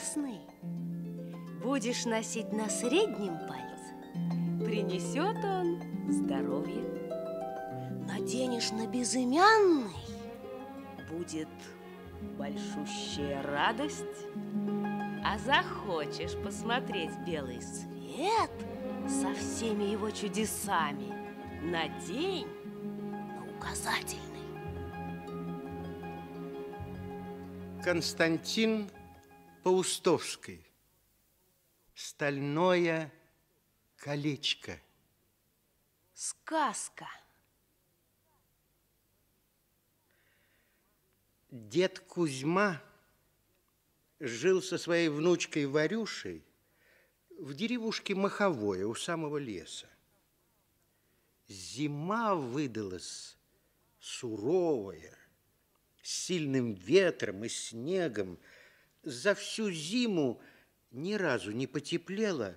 красный будешь носить на среднем пальце, принесет он здоровье. Наденешь на безымянный, будет большущая радость. А захочешь посмотреть белый свет со всеми его чудесами, надень на указательный. Константин Паустовской. Стальное колечко. Сказка. Дед Кузьма жил со своей внучкой Варюшей в деревушке Маховое у самого леса. Зима выдалась суровая, с сильным ветром и снегом, за всю зиму ни разу не потеплела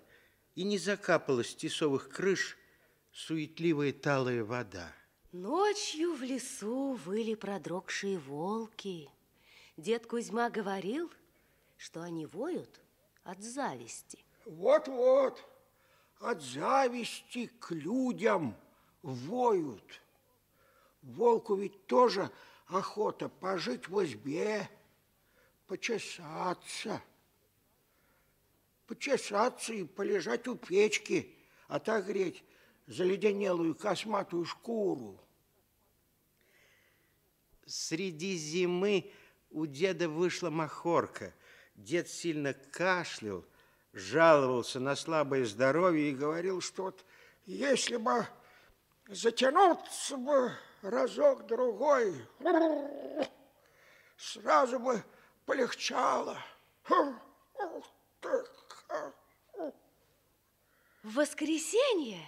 и не закапала с тесовых крыш суетливая талая вода. Ночью в лесу выли продрогшие волки. Дед Кузьма говорил, что они воют от зависти. Вот-вот, от зависти к людям воют. Волку ведь тоже охота пожить в избе, почесаться. Почесаться и полежать у печки, отогреть заледенелую косматую шкуру. Среди зимы у деда вышла махорка. Дед сильно кашлял, жаловался на слабое здоровье и говорил, что вот если бы затянуться бы разок-другой, сразу бы полегчало. В воскресенье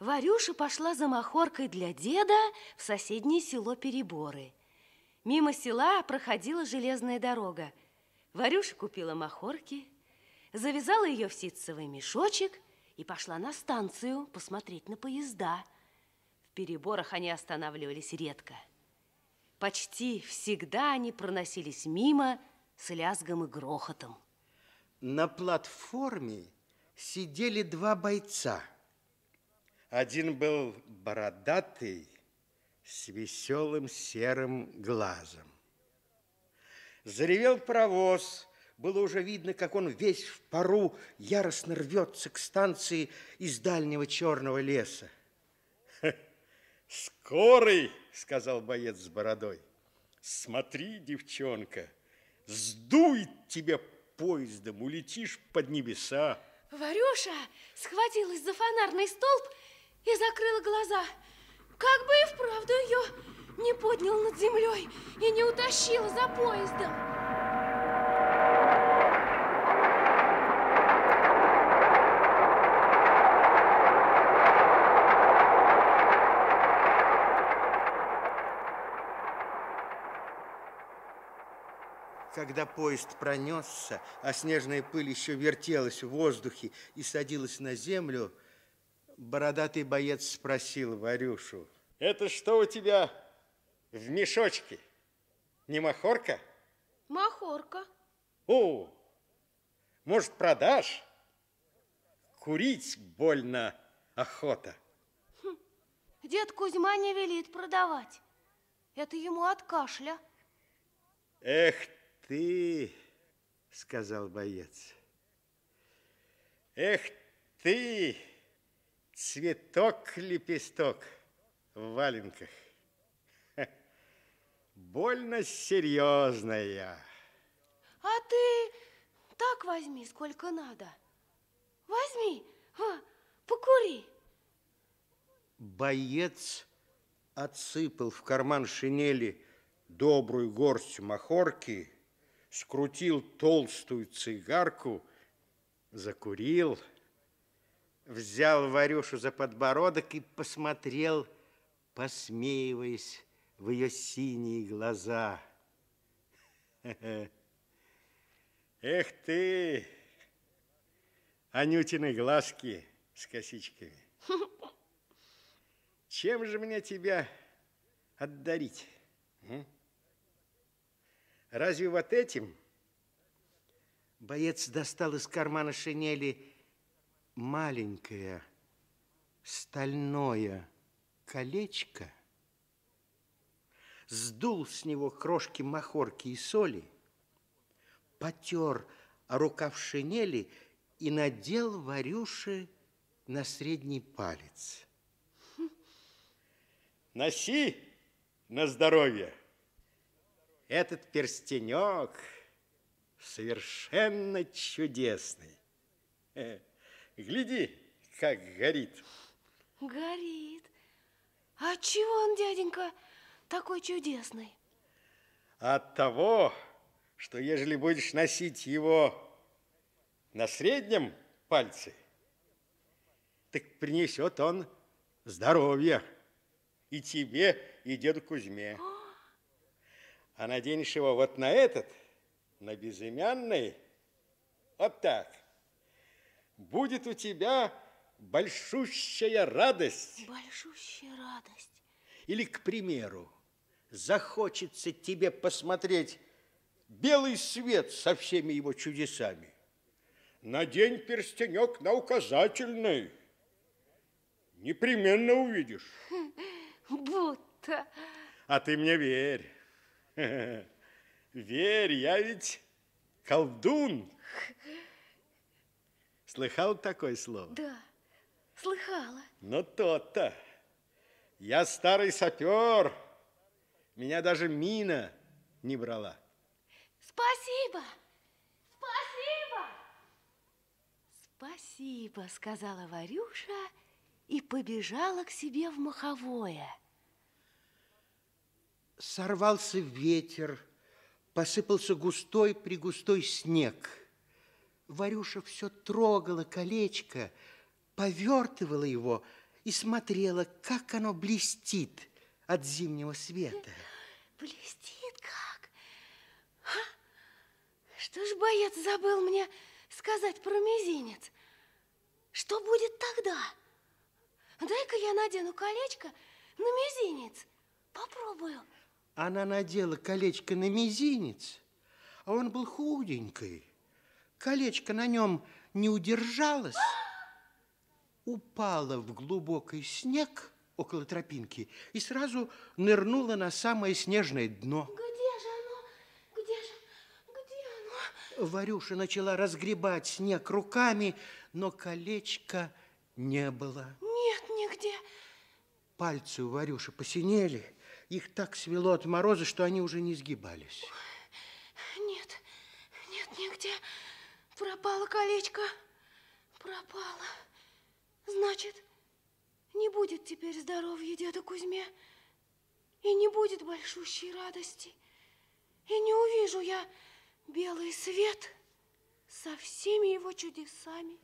Варюша пошла за махоркой для деда в соседнее село Переборы. Мимо села проходила железная дорога. Варюша купила махорки, завязала ее в ситцевый мешочек и пошла на станцию посмотреть на поезда. В Переборах они останавливались редко – Почти всегда они проносились мимо с лязгом и грохотом. На платформе сидели два бойца. Один был бородатый, с веселым серым глазом. Заревел паровоз. Было уже видно, как он весь в пару яростно рвется к станции из дальнего черного леса. Скорый, сказал боец с бородой. Смотри, девчонка, сдует тебя поездом, улетишь под небеса. Варюша схватилась за фонарный столб и закрыла глаза. Как бы и вправду ее не поднял над землей и не утащил за поездом. когда поезд пронесся, а снежная пыль еще вертелась в воздухе и садилась на землю, бородатый боец спросил Варюшу. Это что у тебя в мешочке? Не махорка? Махорка. О, может, продашь? Курить больно охота. Хм. Дед Кузьма не велит продавать. Это ему от кашля. Эх ты, сказал боец. Эх ты, цветок-лепесток в валенках. Ха. Больно серьезная. А ты так возьми, сколько надо. Возьми, а, покури. Боец отсыпал в карман шинели добрую горсть махорки скрутил толстую цигарку, закурил, взял Варюшу за подбородок и посмотрел, посмеиваясь в ее синие глаза. Эх ты, Анютины глазки с косичками. Чем же мне тебя отдарить? А? Разве вот этим? Боец достал из кармана шинели маленькое стальное колечко, сдул с него крошки махорки и соли, потер рукав шинели и надел варюши на средний палец. Носи на здоровье. Этот перстенек совершенно чудесный. Э, гляди, как горит. Горит. А чего он, дяденька, такой чудесный? От того, что ежели будешь носить его на среднем пальце, так принесет он здоровье и тебе, и деду Кузьме. О! А наденешь его вот на этот, на безымянный, вот так. Будет у тебя большущая радость. Большущая радость. Или, к примеру, захочется тебе посмотреть белый свет со всеми его чудесами. Надень перстенек на указательный. Непременно увидишь. Будто. А ты мне верь. Верь, я ведь колдун. Слыхал такое слово? Да, слыхала. Ну, то-то. Я старый сапер. Меня даже мина не брала. Спасибо. Спасибо. Спасибо, сказала Варюша и побежала к себе в маховое. Сорвался ветер, посыпался густой пригустой снег. Варюша все трогала колечко, повертывала его и смотрела, как оно блестит от зимнего света. Блестит как? А? Что ж боец забыл мне сказать про мизинец? Что будет тогда? Дай-ка я надену колечко на мизинец. Попробую. Она надела колечко на мизинец, а он был худенький. Колечко на нем не удержалось, упало в глубокий снег около тропинки и сразу нырнуло на самое снежное дно. Где же оно? Где же? Где оно? Варюша начала разгребать снег руками, но колечко не было. Нет нигде. Пальцы у Варюши посинели, их так свело от мороза, что они уже не сгибались. Нет, нет, нигде. Пропало колечко. Пропало. Значит, не будет теперь здоровья деда Кузьме. И не будет большущей радости. И не увижу я белый свет со всеми его чудесами.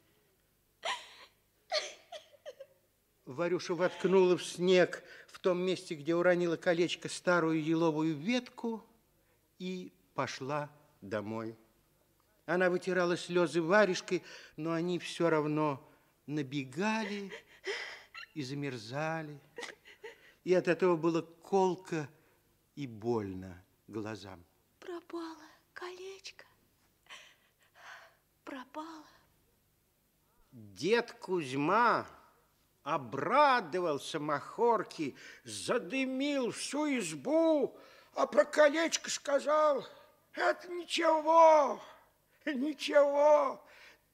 Варюша воткнула в снег том месте, где уронила колечко старую еловую ветку, и пошла домой. Она вытирала слезы варежкой, но они все равно набегали и замерзали. И от этого было колко и больно глазам. Пропало колечко. Пропало. Дед Кузьма обрадовался Махорки, задымил всю избу, а про колечко сказал, это ничего, ничего,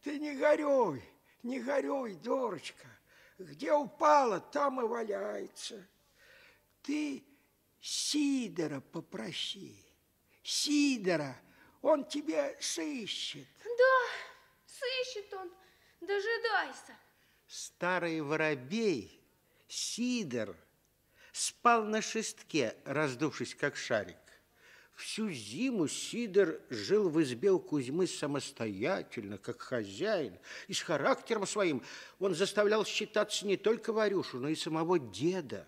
ты не горюй, не горюй, дурочка, где упала, там и валяется. Ты Сидора попроси, Сидора, он тебе сыщет. Да, сыщет он, дожидайся. Старый воробей, сидор, спал на шестке, раздувшись как шарик. Всю зиму Сидор жил в избе у Кузьмы самостоятельно, как хозяин. И с характером своим он заставлял считаться не только Варюшу, но и самого деда.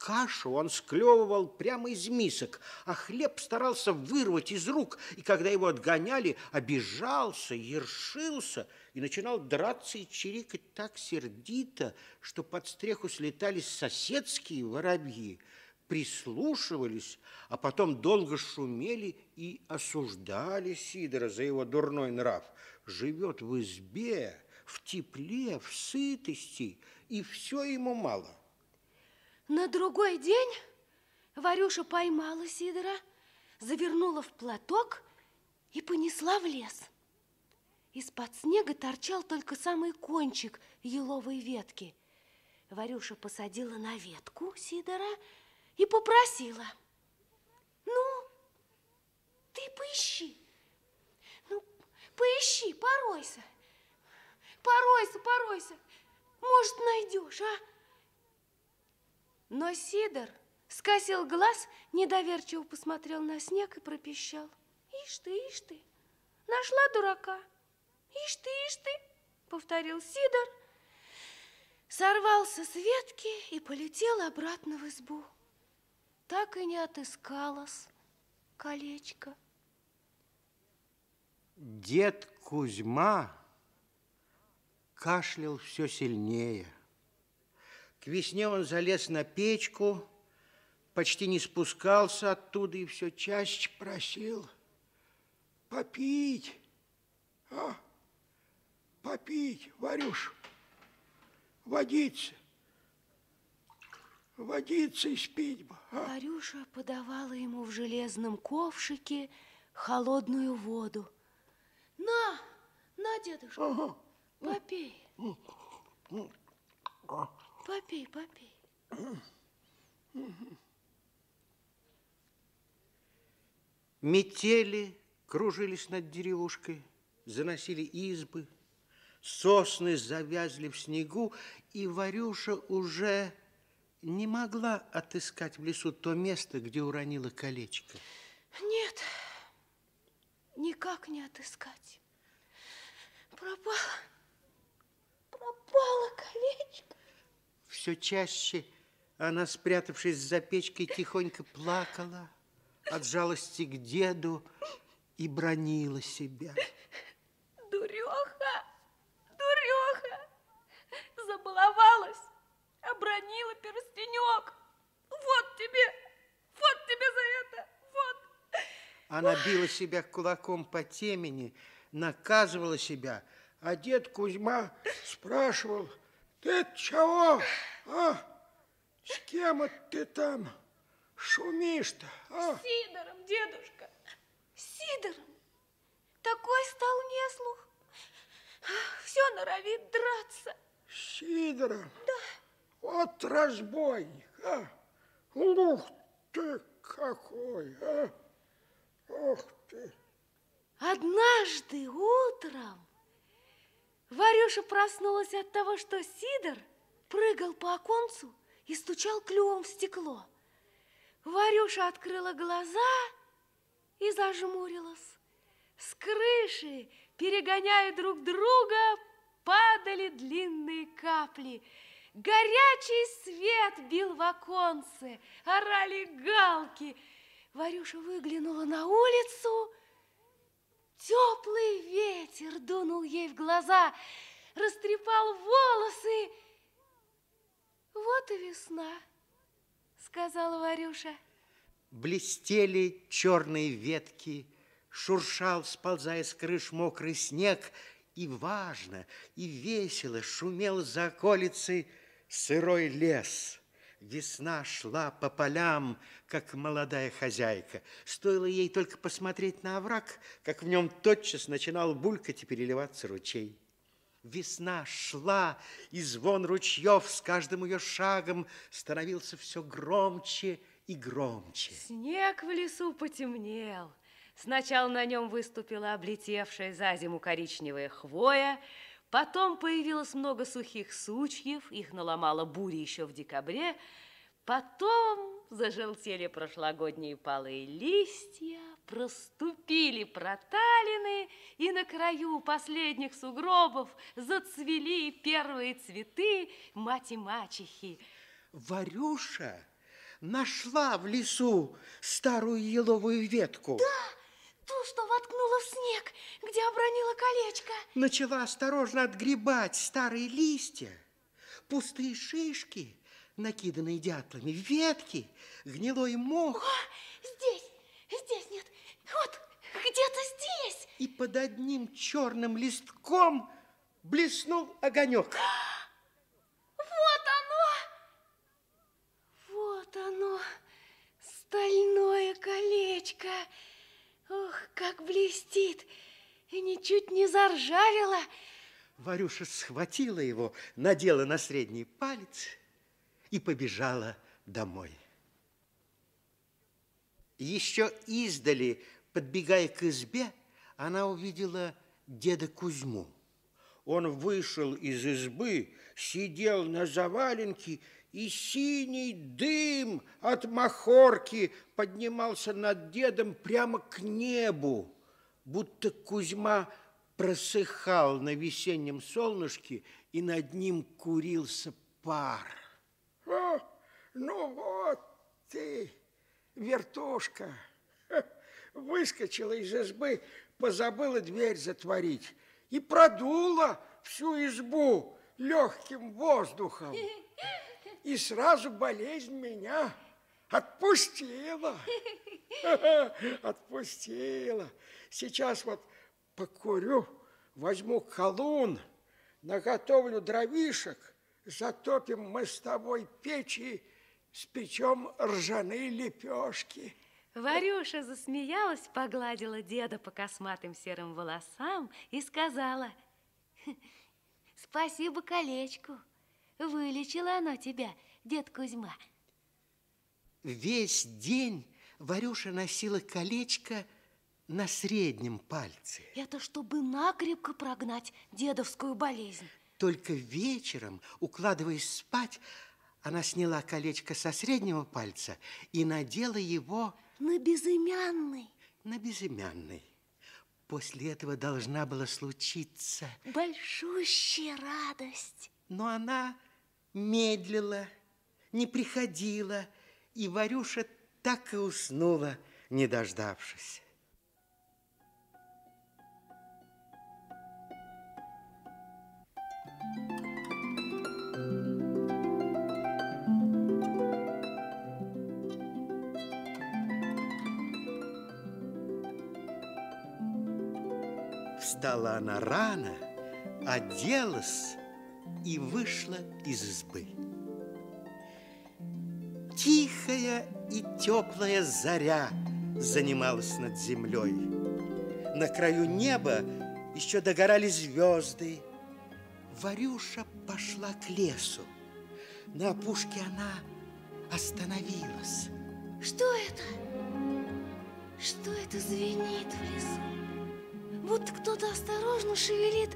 Кашу он склевывал прямо из мисок, а хлеб старался вырвать из рук, и когда его отгоняли, обижался, ершился и начинал драться и чирикать так сердито, что под стреху слетались соседские воробьи, прислушивались, а потом долго шумели и осуждали Сидора за его дурной нрав. Живет в избе, в тепле, в сытости, и все ему мало. На другой день Варюша поймала Сидора, завернула в платок и понесла в лес. Из-под снега торчал только самый кончик еловой ветки. Варюша посадила на ветку Сидора и попросила. Ну, ты поищи, ну, поищи, поройся, поройся, поройся, может, найдешь, а? Но Сидор скосил глаз, недоверчиво посмотрел на снег и пропищал. Ишь ты, ишь ты, нашла дурака. Ишь ты, ишь ты, повторил Сидор, сорвался с ветки и полетел обратно в избу. Так и не отыскалось колечко. Дед Кузьма кашлял все сильнее – к весне он залез на печку, почти не спускался оттуда и все чаще просил попить, а? попить, Варюш, водиться, водиться и спить бы. А? Варюша подавала ему в железном ковшике холодную воду. На, на, дедушка, ага. попей. Попей, попей. Метели кружились над деревушкой, заносили избы, сосны завязли в снегу, и Варюша уже не могла отыскать в лесу то место, где уронила колечко. Нет, никак не отыскать. Пропало, пропало колечко. Все чаще она, спрятавшись за печкой, тихонько плакала от жалости к деду и бронила себя. Дуреха, дуреха, забаловалась, обронила перстенек. Вот тебе, вот тебе за это, вот. Она била себя кулаком по темени, наказывала себя, а дед Кузьма спрашивал, ты чего? А? С кем это ты там шумишь-то? А? С Сидором, дедушка. С Сидором. Такой стал неслух. Все норовит драться. С Сидором? Да. Вот разбойник, а? Ух ты какой, а! Ух ты! Однажды утром Варюша проснулась от того, что Сидор прыгал по оконцу и стучал клювом в стекло. Варюша открыла глаза и зажмурилась. С крыши, перегоняя друг друга, падали длинные капли. Горячий свет бил в оконце, орали галки. Варюша выглянула на улицу Теплый ветер дунул ей в глаза, растрепал волосы. Вот и весна, сказала Варюша. Блестели черные ветки, шуршал, сползая с крыш мокрый снег, и важно, и весело шумел за околицей сырой лес. Весна шла по полям, как молодая хозяйка. Стоило ей только посмотреть на овраг, как в нем тотчас начинал булькать и переливаться ручей. Весна шла, и звон ручьев с каждым ее шагом становился все громче и громче. Снег в лесу потемнел. Сначала на нем выступила облетевшая за зиму коричневая хвоя, Потом появилось много сухих сучьев, их наломала буря еще в декабре. Потом зажелтели прошлогодние палые листья, проступили проталины, и на краю последних сугробов зацвели первые цветы мать и мачехи. Варюша нашла в лесу старую еловую ветку. Да! ту, что воткнула в снег, где обронила колечко. Начала осторожно отгребать старые листья, пустые шишки, накиданные дятлами, ветки, гнилой мох. О, здесь, здесь нет, вот где-то здесь. И под одним черным листком блеснул огонек. Вот оно, вот оно, стальное колечко. Ох, как блестит! И ничуть не заржавела. Варюша схватила его, надела на средний палец и побежала домой. Еще издали, подбегая к избе, она увидела деда Кузьму. Он вышел из избы, сидел на заваленке и синий дым от махорки поднимался над дедом прямо к небу, будто Кузьма просыхал на весеннем солнышке, и над ним курился пар. О, ну вот ты, вертушка, выскочила из избы, позабыла дверь затворить и продула всю избу легким воздухом. и сразу болезнь меня отпустила. Отпустила. Сейчас вот покурю, возьму колун, наготовлю дровишек, затопим мы с тобой печи, спечем ржаные лепешки. Варюша засмеялась, погладила деда по косматым серым волосам и сказала, спасибо колечку. Вылечило оно тебя, дед Кузьма. Весь день Варюша носила колечко на среднем пальце. Это чтобы накрепко прогнать дедовскую болезнь. Только вечером, укладываясь спать, она сняла колечко со среднего пальца и надела его... На безымянный. На безымянный. После этого должна была случиться... Большущая радость. Но она медлила, не приходила, и Варюша так и уснула, не дождавшись. Встала она рано, оделась и вышла из избы. Тихая и теплая заря занималась над землей. На краю неба еще догорали звезды. Варюша пошла к лесу. На опушке она остановилась. Что это? Что это звенит в лесу? Будто кто-то осторожно шевелит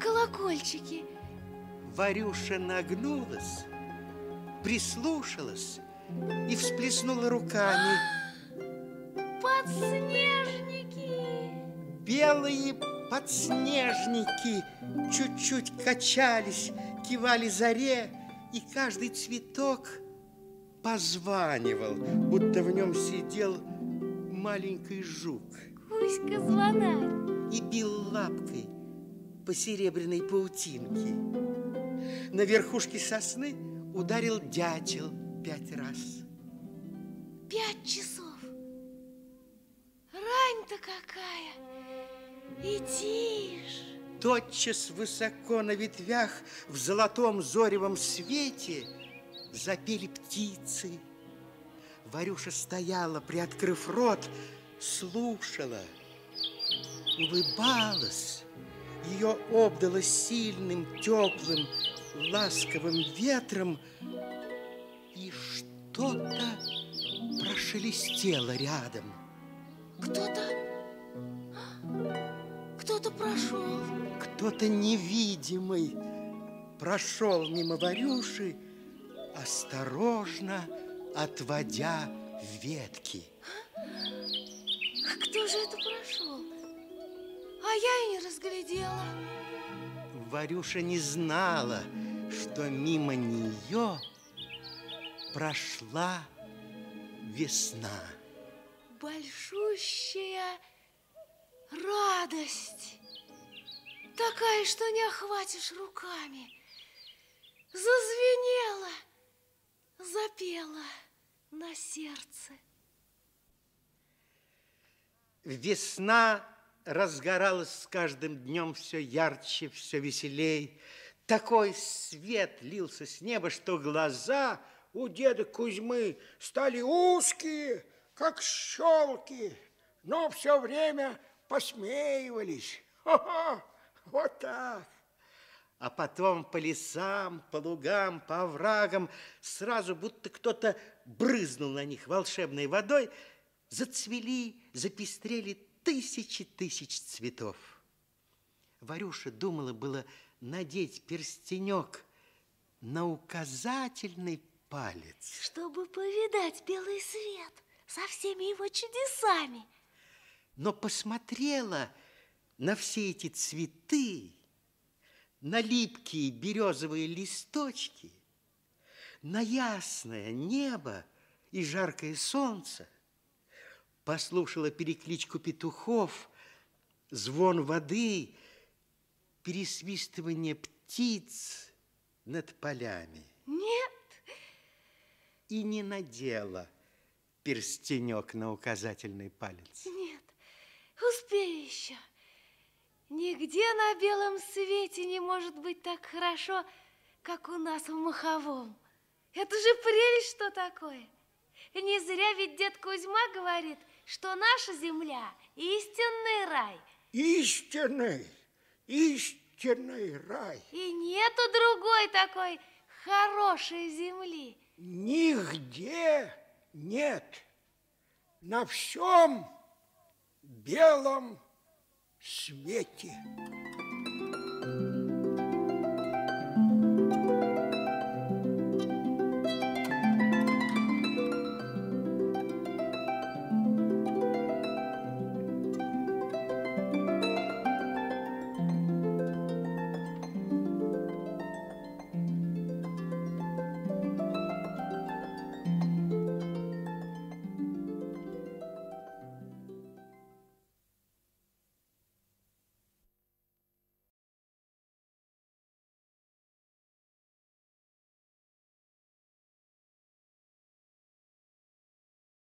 колокольчики – Варюша нагнулась, прислушалась и всплеснула руками. Подснежники! Белые подснежники чуть-чуть качались, кивали заре, и каждый цветок позванивал, будто в нем сидел маленький жук. Кузька звонарь. И бил лапкой по серебряной паутинке на верхушке сосны ударил дятел пять раз. Пять часов? Рань-то какая! И тишь! Тотчас высоко на ветвях в золотом зоревом свете запели птицы. Варюша стояла, приоткрыв рот, слушала, улыбалась. Ее обдало сильным, теплым, ласковым ветром, и что-то прошелестело рядом. Кто-то... Кто-то прошел. Кто-то невидимый прошел мимо Варюши, осторожно отводя ветки. А кто же это прошел? А я и не разглядела. Варюша не знала, что мимо нее прошла весна. Большущая радость, такая, что не охватишь руками, зазвенела, запела на сердце. Весна разгоралась с каждым днем все ярче, все веселей. Такой свет лился с неба, что глаза у деда Кузьмы стали узкие, как щелки, но все время посмеивались. Хо-хо, вот так. А потом по лесам, по лугам, по оврагам сразу будто кто-то брызнул на них волшебной водой, зацвели, запестрели тысячи тысяч цветов. Варюша думала было, что надеть перстенек на указательный палец. Чтобы повидать белый свет со всеми его чудесами. Но посмотрела на все эти цветы, на липкие березовые листочки, на ясное небо и жаркое солнце, послушала перекличку петухов, звон воды – пересвистывание птиц над полями. Нет. И не надела перстенек на указательный палец. Нет, успею еще. Нигде на белом свете не может быть так хорошо, как у нас в Маховом. Это же прелесть, что такое. Не зря ведь дед Кузьма говорит, что наша земля – истинный рай. Истинный? истинный рай. И нету другой такой хорошей земли. Нигде нет. На всем белом свете.